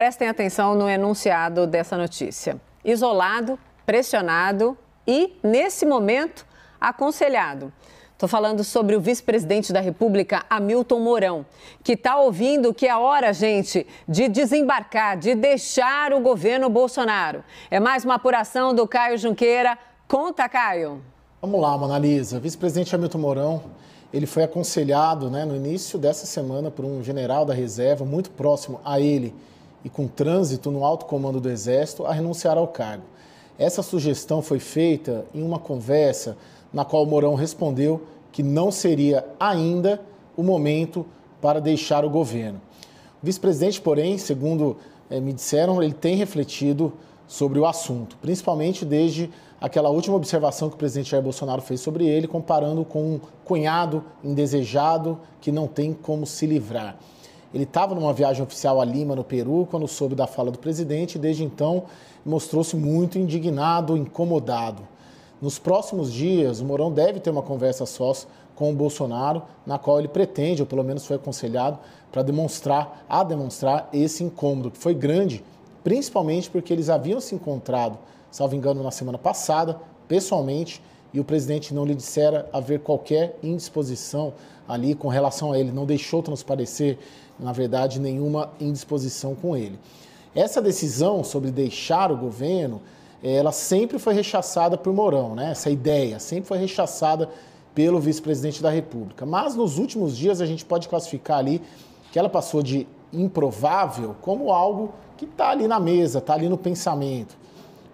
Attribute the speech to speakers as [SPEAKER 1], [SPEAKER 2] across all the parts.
[SPEAKER 1] Prestem atenção no enunciado dessa notícia. Isolado, pressionado e, nesse momento, aconselhado. Estou falando sobre o vice-presidente da República, Hamilton Mourão, que está ouvindo que é hora, gente, de desembarcar, de deixar o governo Bolsonaro. É mais uma apuração do Caio Junqueira. Conta, Caio.
[SPEAKER 2] Vamos lá, Manalisa. Vice-presidente Hamilton Mourão, ele foi aconselhado né, no início dessa semana por um general da reserva muito próximo a ele e com trânsito no alto comando do Exército a renunciar ao cargo. Essa sugestão foi feita em uma conversa na qual Mourão respondeu que não seria ainda o momento para deixar o governo. O vice-presidente, porém, segundo eh, me disseram, ele tem refletido sobre o assunto, principalmente desde aquela última observação que o presidente Jair Bolsonaro fez sobre ele, comparando com um cunhado indesejado que não tem como se livrar. Ele estava numa viagem oficial a Lima, no Peru, quando soube da fala do presidente e, desde então, mostrou-se muito indignado, incomodado. Nos próximos dias, o Mourão deve ter uma conversa sós com o Bolsonaro, na qual ele pretende, ou pelo menos foi aconselhado, para demonstrar, a demonstrar esse incômodo, que foi grande, principalmente porque eles haviam se encontrado, salvo engano, na semana passada, pessoalmente, e o presidente não lhe dissera haver qualquer indisposição ali com relação a ele, não deixou transparecer, na verdade, nenhuma indisposição com ele. Essa decisão sobre deixar o governo, eh, ela sempre foi rechaçada por Mourão, né? Essa ideia sempre foi rechaçada pelo vice-presidente da República. Mas nos últimos dias a gente pode classificar ali que ela passou de improvável como algo que está ali na mesa, está ali no pensamento.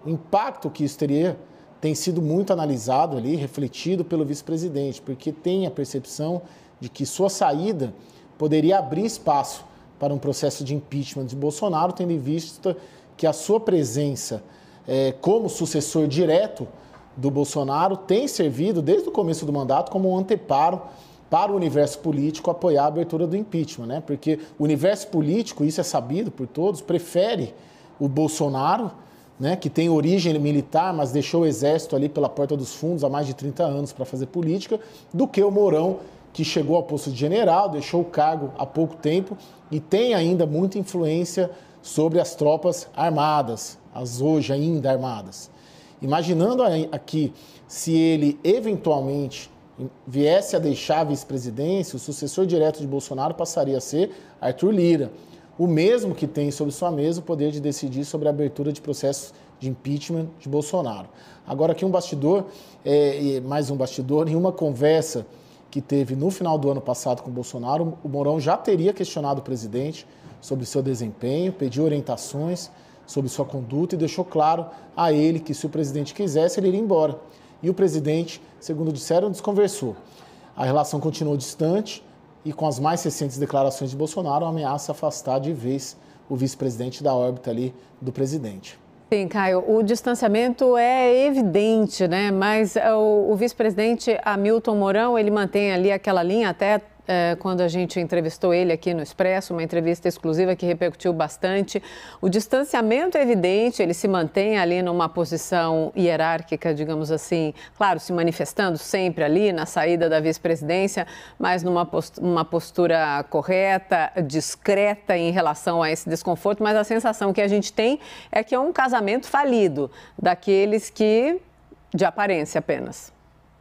[SPEAKER 2] O impacto que isso teria tem sido muito analisado ali, refletido pelo vice-presidente, porque tem a percepção de que sua saída poderia abrir espaço para um processo de impeachment de Bolsonaro, tendo em vista que a sua presença é, como sucessor direto do Bolsonaro tem servido, desde o começo do mandato, como um anteparo para o universo político apoiar a abertura do impeachment, né? Porque o universo político, isso é sabido por todos, prefere o Bolsonaro né, que tem origem militar, mas deixou o exército ali pela porta dos fundos há mais de 30 anos para fazer política, do que o Mourão, que chegou ao posto de general, deixou o cargo há pouco tempo e tem ainda muita influência sobre as tropas armadas, as hoje ainda armadas. Imaginando aqui se ele eventualmente viesse a deixar a vice-presidência, o sucessor direto de Bolsonaro passaria a ser Arthur Lira o mesmo que tem sobre sua mesa o poder de decidir sobre a abertura de processos de impeachment de Bolsonaro. Agora, aqui um bastidor, é, mais um bastidor, em uma conversa que teve no final do ano passado com Bolsonaro, o Mourão já teria questionado o presidente sobre seu desempenho, pediu orientações sobre sua conduta e deixou claro a ele que se o presidente quisesse, ele iria embora. E o presidente, segundo disseram, desconversou. A relação continuou distante e com as mais recentes declarações de Bolsonaro, ameaça afastar de vez o vice-presidente da órbita ali do presidente.
[SPEAKER 1] Sim, Caio, o distanciamento é evidente, né? Mas é, o, o vice-presidente Hamilton Mourão, ele mantém ali aquela linha até eh, quando a gente entrevistou ele aqui no Expresso, uma entrevista exclusiva que repercutiu bastante. O distanciamento é evidente, ele se mantém ali numa posição hierárquica, digamos assim, claro, se manifestando sempre ali na saída da vice-presidência, mas numa postura, uma postura correta, discreta em relação a esse desconforto, mas a sensação que a gente tem é que é um casamento falido, daqueles que de aparência apenas.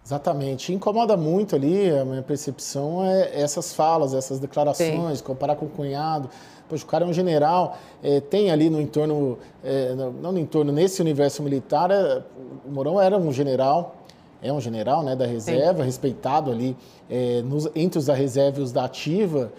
[SPEAKER 2] Exatamente. Incomoda muito ali, a minha percepção é essas falas, essas declarações, Sim. comparar com o cunhado. Poxa, o cara é um general, é, tem ali no entorno, é, não no entorno, nesse universo militar, é, o Mourão era um general, é um general né, da reserva, Sim. respeitado ali é, nos, entre os da reserva e os da ativa.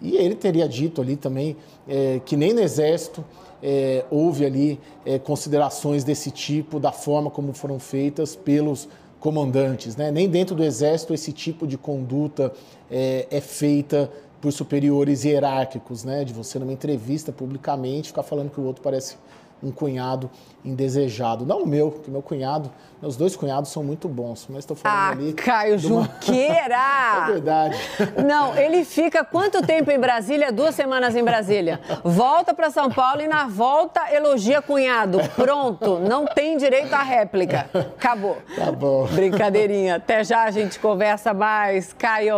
[SPEAKER 2] E ele teria dito ali também é, que nem no Exército é, houve ali considerações desse tipo, da forma como foram feitas pelos comandantes. Né? Nem dentro do Exército esse tipo de conduta é, é feita por superiores hierárquicos, né? de você numa entrevista publicamente ficar falando que o outro parece um cunhado indesejado. Não o meu, que meu cunhado, meus dois cunhados são muito bons, mas estou falando ah, ali. Caio Junqueira! Uma... é verdade.
[SPEAKER 1] Não, ele fica quanto tempo em Brasília? Duas semanas em Brasília. Volta para São Paulo e na volta elogia cunhado. Pronto, não tem direito à réplica. Acabou. Tá bom. Brincadeirinha. Até já, a gente conversa mais. Caio.